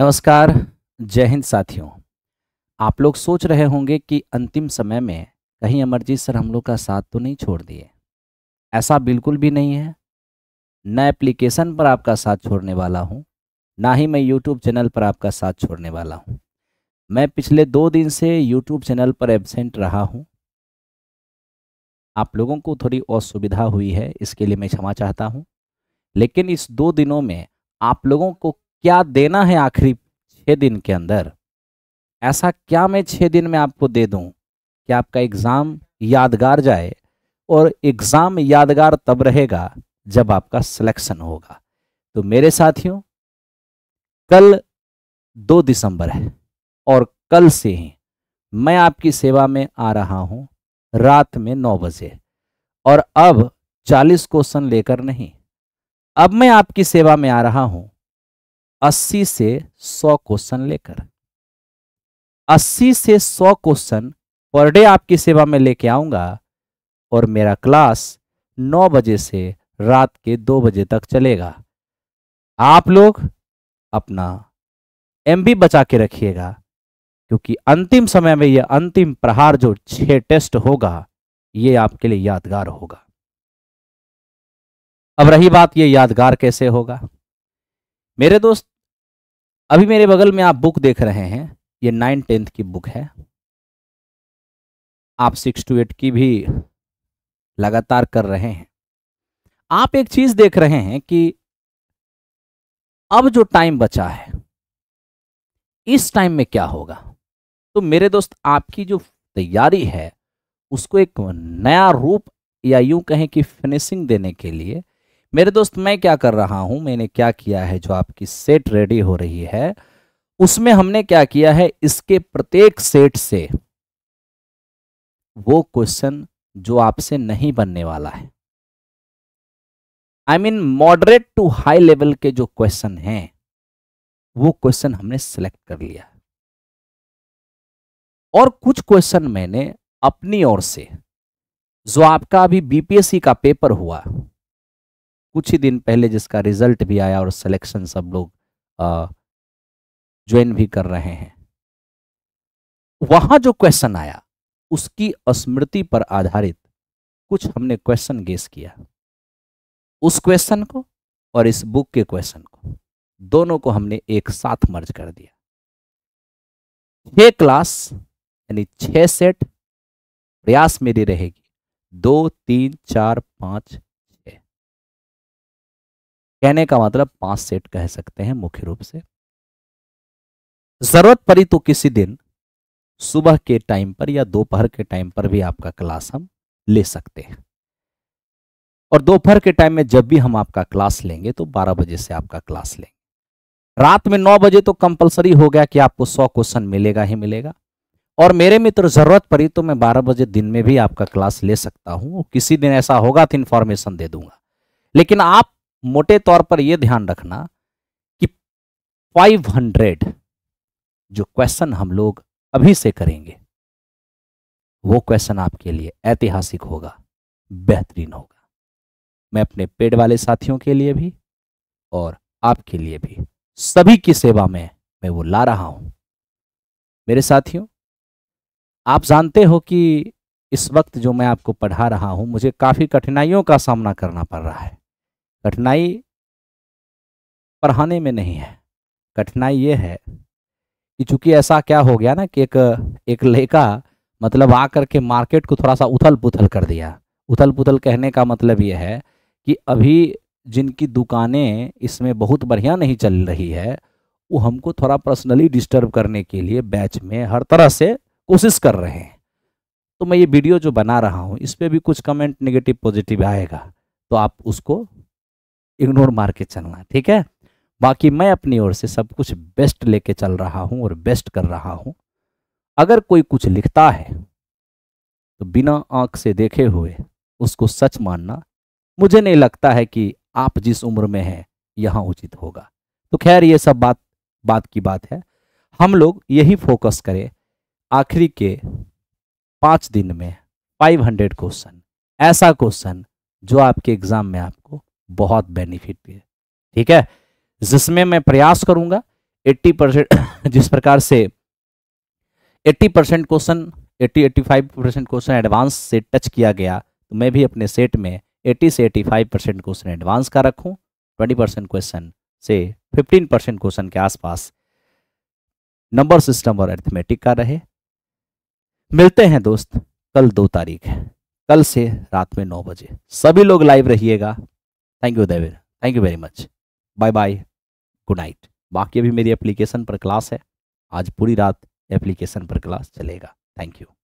नमस्कार जय हिंद साथियों आप लोग सोच रहे होंगे कि अंतिम समय में कहीं अमरजीत सर हम लोग का साथ तो नहीं छोड़ दिए ऐसा बिल्कुल भी नहीं है न एप्लीकेशन पर आपका साथ छोड़ने वाला हूँ ना ही मैं यूट्यूब चैनल पर आपका साथ छोड़ने वाला हूँ मैं पिछले दो दिन से यूट्यूब चैनल पर एबसेंट रहा हूँ आप लोगों को थोड़ी असुविधा हुई है इसके लिए मैं क्षमा चाहता हूँ लेकिन इस दो दिनों में आप लोगों को क्या देना है आखिरी छः दिन के अंदर ऐसा क्या मैं छः दिन में आपको दे दूं कि आपका एग्ज़ाम यादगार जाए और एग्ज़ाम यादगार तब रहेगा जब आपका सिलेक्शन होगा तो मेरे साथियों कल दो दिसंबर है और कल से ही मैं आपकी सेवा में आ रहा हूँ रात में नौ बजे और अब चालीस क्वेश्चन लेकर नहीं अब मैं आपकी सेवा में आ रहा हूँ अस्सी से सौ क्वेश्चन लेकर अस्सी से सौ क्वेश्चन पर डे आपकी सेवा में लेके आऊंगा और मेरा क्लास नौ बजे से रात के दो बजे तक चलेगा आप लोग अपना एम बचा के रखिएगा क्योंकि अंतिम समय में यह अंतिम प्रहार जो छह टेस्ट होगा ये आपके लिए यादगार होगा अब रही बात ये यादगार कैसे होगा मेरे दोस्त अभी मेरे बगल में आप बुक देख रहे हैं ये नाइन टेंथ की बुक है आप सिक्स टू एट की भी लगातार कर रहे हैं आप एक चीज देख रहे हैं कि अब जो टाइम बचा है इस टाइम में क्या होगा तो मेरे दोस्त आपकी जो तैयारी है उसको एक नया रूप या यूं कहें कि फिनिशिंग देने के लिए मेरे दोस्त मैं क्या कर रहा हूं मैंने क्या किया है जो आपकी सेट रेडी हो रही है उसमें हमने क्या किया है इसके प्रत्येक सेट से वो क्वेश्चन जो आपसे नहीं बनने वाला है I mean moderate to high level के जो क्वेश्चन हैं वो क्वेश्चन हमने सेलेक्ट कर लिया और कुछ क्वेश्चन मैंने अपनी ओर से जो आपका अभी बीपीएससी का पेपर हुआ कुछ ही दिन पहले जिसका रिजल्ट भी आया और सिलेक्शन सब लोग ज्वाइन भी कर रहे हैं वहां जो क्वेश्चन आया उसकी स्मृति पर आधारित कुछ हमने क्वेश्चन गेस किया उस क्वेश्चन को और इस बुक के क्वेश्चन को दोनों को हमने एक साथ मर्ज कर दिया छह क्लास यानी छह सेट प्रयास मेरी रहेगी दो तीन चार पांच कहने का मतलब पांच सेट कह सकते हैं मुख्य रूप से जरूरत पड़ी तो किसी दिन सुबह के टाइम पर या दोपहर के टाइम पर भी आपका क्लास हम ले सकते हैं और दोपहर के टाइम में जब भी हम आपका क्लास लेंगे तो 12 बजे से आपका क्लास लेंगे रात में 9 बजे तो कंपलसरी हो गया कि आपको 100 क्वेश्चन मिलेगा ही मिलेगा और मेरे मित्र जरूरत पड़ी तो मैं 12 बजे दिन में भी आपका क्लास ले सकता हूं किसी दिन ऐसा होगा तो इन्फॉर्मेशन दे दूंगा लेकिन आप मोटे तौर पर यह ध्यान रखना कि 500 जो क्वेश्चन हम लोग अभी से करेंगे वो क्वेश्चन आपके लिए ऐतिहासिक होगा बेहतरीन होगा मैं अपने पेड वाले साथियों के लिए भी और आपके लिए भी सभी की सेवा में मैं वो ला रहा हूं मेरे साथियों आप जानते हो कि इस वक्त जो मैं आपको पढ़ा रहा हूं मुझे काफ़ी कठिनाइयों का सामना करना पड़ रहा है कठिनाई पढ़ाने में नहीं है कठिनाई ये है कि चूंकि ऐसा क्या हो गया ना कि एक एक लेखा मतलब आ करके मार्केट को थोड़ा सा उथल पुथल कर दिया उथल पुथल कहने का मतलब ये है कि अभी जिनकी दुकानें इसमें बहुत बढ़िया नहीं चल रही है वो हमको थोड़ा पर्सनली डिस्टर्ब करने के लिए बैच में हर तरह से कोशिश कर रहे हैं तो मैं ये वीडियो जो बना रहा हूँ इस पर भी कुछ कमेंट नेगेटिव पॉजिटिव आएगा तो आप उसको इग्नोर मार के चलना ठीक है बाकी मैं अपनी ओर से सब कुछ बेस्ट लेके चल रहा हूँ और बेस्ट कर रहा हूँ अगर कोई कुछ लिखता है तो बिना आंख से देखे हुए उसको सच मानना मुझे नहीं लगता है कि आप जिस उम्र में हैं यहाँ उचित होगा तो खैर ये सब बात बात की बात है हम लोग यही फोकस करें आखिरी के पाँच दिन में 500 क्वेश्चन ऐसा क्वेश्चन जो आपके एग्ज़ाम में आपको बहुत बेनिफिट है ठीक है जिसमें मैं प्रयास करूंगा 80 परसेंट जिस प्रकार से 80 percent question 80 85 percent question advance से टच किया गया तो मैं भी अपने सेट में 80 से 85 परसेंट क्वेश्चन एडवांस का रखूं 20 परसेंट क्वेश्चन से 15 परसेंट क्वेश्चन के आसपास नंबर सिस्टम और अर्थमेटिक का रहे मिलते हैं दोस्त कल दो तारीख कल से रात में नौ बजे सभी लोग लाइव रहिएगा थैंक यू देवेर thank you very much bye bye good night बाकी अभी मेरी एप्लीकेशन पर क्लास है आज पूरी रात एप्लीकेशन पर क्लास चलेगा थैंक यू